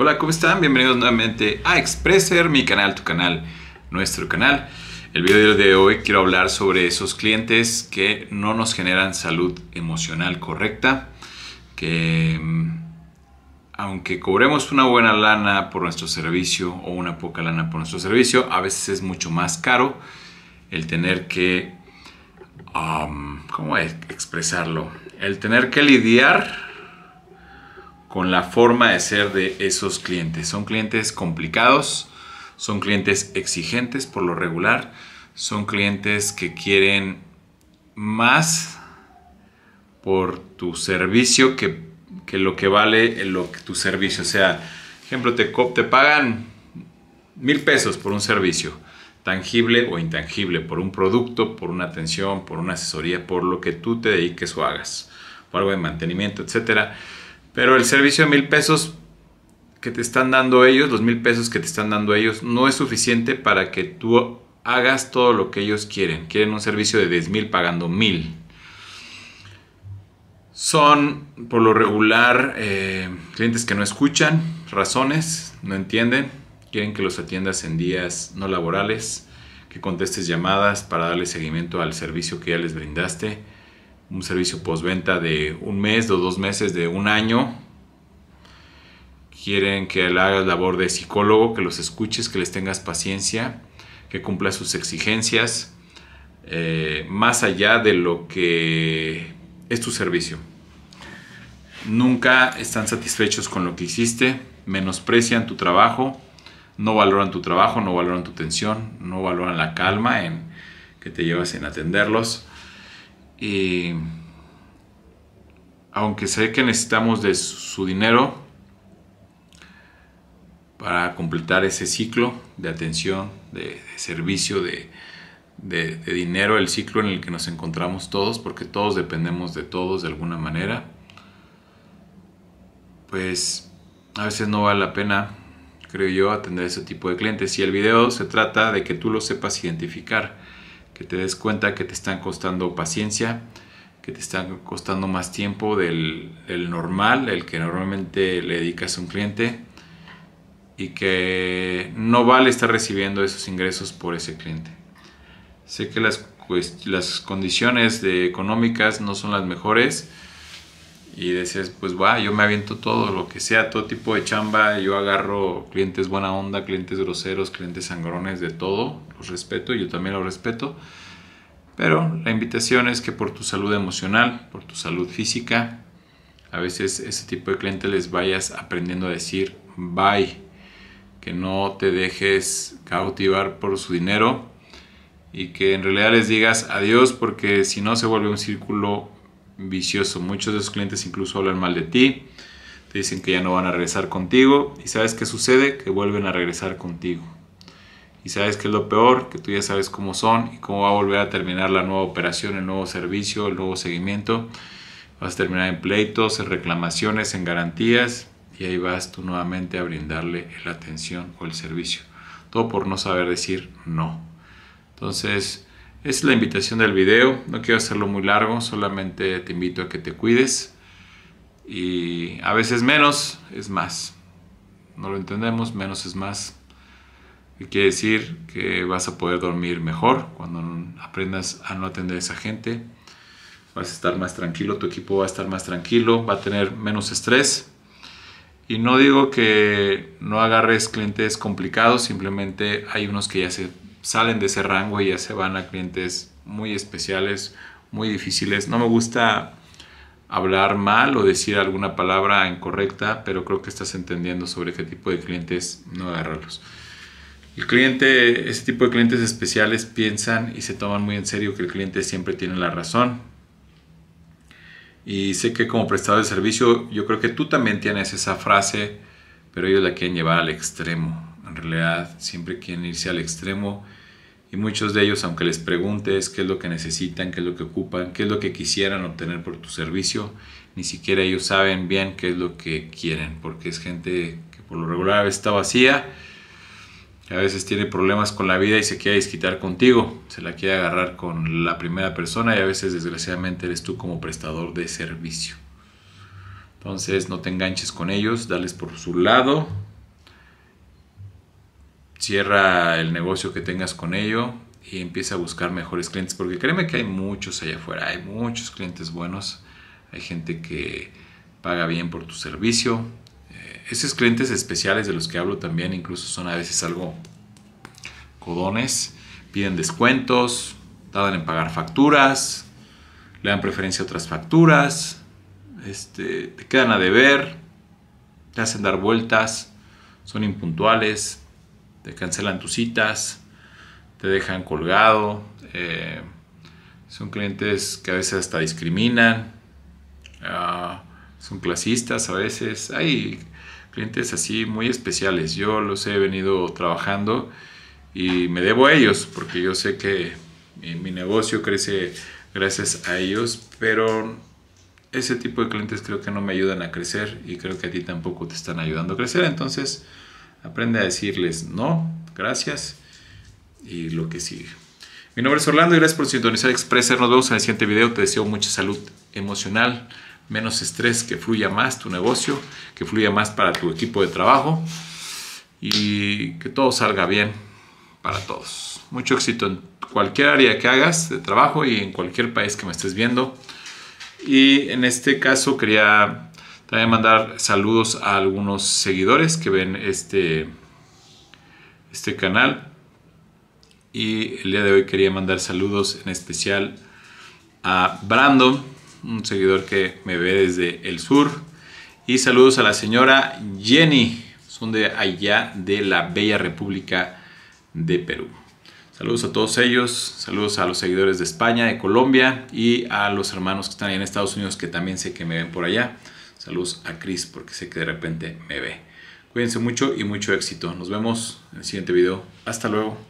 Hola, ¿cómo están? Bienvenidos nuevamente a Expresser, mi canal, tu canal, nuestro canal. El video de hoy quiero hablar sobre esos clientes que no nos generan salud emocional correcta, que mm, aunque cobremos una buena lana por nuestro servicio o una poca lana por nuestro servicio, a veces es mucho más caro el tener que... Um, ¿Cómo expresarlo? El tener que lidiar con la forma de ser de esos clientes. Son clientes complicados, son clientes exigentes por lo regular, son clientes que quieren más por tu servicio que, lo que vale eh, lo, que tu servicio. O sea, ejemplo, te, te pagan mil pesos por un servicio, tangible o intangible, por un producto, por una atención, por una asesoría, por lo que tú te dediques o hagas, por algo de mantenimiento, etcétera pero el servicio de mil pesos que te están dando ellos, los mil pesos que te están dando ellos, no es suficiente para que tú hagas todo lo que ellos quieren. Quieren un servicio de 10 mil pagando mil. Son por lo regular eh, clientes que no escuchan razones, no entienden, quieren que los atiendas en días no laborales, que contestes llamadas para darle seguimiento al servicio que ya les brindaste un servicio postventa de un mes, de dos meses, de un año. Quieren que le hagas labor de psicólogo, que los escuches, que les tengas paciencia, que cumpla sus exigencias, eh, más allá de lo que es tu servicio. Nunca están satisfechos con lo que hiciste, menosprecian tu trabajo, no valoran tu trabajo, no valoran tu atención, no valoran la calma en que te llevas en atenderlos y aunque sé que necesitamos de su dinero para completar ese ciclo de atención, de, servicio, de, de, dinero, el ciclo en el que nos encontramos todos, porque todos dependemos de todos de alguna manera, pues a veces no vale la pena, creo yo, atender ese tipo de clientes. y el video se trata de que tú lo sepas identificar, que te des cuenta que te están costando paciencia, que te están costando más tiempo del, normal, el que normalmente le dedicas a un cliente y que no vale estar recibiendo esos ingresos por ese cliente. Sé que las, las condiciones de económicas no son las mejores, y decías, pues va, yo me aviento todo, lo que sea, todo tipo de chamba, yo agarro clientes buena onda, clientes groseros, clientes sangrones, de todo, los respeto, yo también los respeto, pero la invitación es que por tu salud emocional, por tu salud física, a veces ese tipo de clientes les vayas aprendiendo a decir bye, que no te dejes cautivar por su dinero y que en realidad les digas adiós porque si no se vuelve un círculo vicioso. Muchos de sus clientes incluso hablan mal de ti, te dicen que ya no van a regresar contigo y sabes qué sucede, que vuelven a regresar contigo. Y sabes que es lo peor, que tú ya sabes cómo son y cómo va a volver a terminar la nueva operación, el nuevo servicio, el nuevo seguimiento. Vas a terminar en pleitos, en reclamaciones, en garantías y ahí vas tú nuevamente a brindarle la atención o el servicio. Todo por no saber decir no. Entonces, es la invitación del video, no quiero hacerlo muy largo, solamente te invito a que te cuides y a veces menos es más. No lo entendemos, menos es más. Y quiere decir que vas a poder dormir mejor cuando aprendas a no atender a esa gente. Vas a estar más tranquilo, tu equipo va a estar más tranquilo, va a tener menos estrés. Y no digo que no agarres clientes complicados, simplemente hay unos que ya se salen de ese rango y ya se van a clientes muy especiales, muy difíciles. No me gusta hablar mal o decir alguna palabra incorrecta, pero creo que estás entendiendo sobre qué tipo de clientes no agarrarlos. El cliente, ese tipo de clientes especiales piensan y se toman muy en serio que el cliente siempre tiene la razón. Y sé que como prestador de servicio, yo creo que tú también tienes esa frase, pero ellos la quieren llevar al extremo. En realidad, siempre quieren irse al extremo y muchos de ellos, aunque les preguntes qué es lo que necesitan, qué es lo que ocupan, qué es lo que quisieran obtener por tu servicio, ni siquiera ellos saben bien qué es lo que quieren, porque es gente que por lo regular está vacía, a veces tiene problemas con la vida y se quiere disquitar contigo, se la quiere agarrar con la primera persona y a veces desgraciadamente eres tú como prestador de servicio. Entonces no te enganches con ellos, dales por su lado, cierra el negocio que tengas con ello y empieza a buscar mejores clientes, porque créeme que hay muchos allá afuera, hay muchos clientes buenos, hay gente que paga bien por tu servicio. Eh, esos clientes especiales de los que hablo también incluso son a veces algo codones, piden descuentos, tardan en pagar facturas, le dan preferencia a otras facturas, este, te quedan a deber, te hacen dar vueltas, son impuntuales, cancelan tus citas, te dejan colgado, eh, son clientes que a veces hasta discriminan, ah, son clasistas a veces, hay clientes así muy especiales, yo los he venido trabajando y me debo a ellos porque yo sé que mi negocio crece gracias a ellos, pero ese tipo de clientes creo que no me ayudan a crecer y creo que a ti tampoco te están ayudando a crecer, entonces aprende a decirles no, gracias y lo que sigue. Mi nombre es Orlando y gracias por sintonizar Express. Nos vemos en el siguiente video. Te deseo mucha salud emocional, menos estrés, que fluya más tu negocio, que fluya más para tu equipo de trabajo y que todo salga bien para todos. Mucho éxito en cualquier área que hagas de trabajo y en cualquier país que me estés viendo. Y en este caso quería también mandar saludos a algunos seguidores que ven este, este canal. Y el día de hoy quería mandar saludos en especial a Brandon, un seguidor que me ve desde el sur. Y saludos a la señora Jenny, son de allá de la Bella República de Perú. Saludos a todos ellos, saludos a los seguidores de España, de Colombia y a los hermanos que están en Estados Unidos que también sé que me ven por allá. Luz a Chris porque sé que de repente me ve. Cuídense mucho y mucho éxito. Nos vemos en el siguiente video. Hasta luego.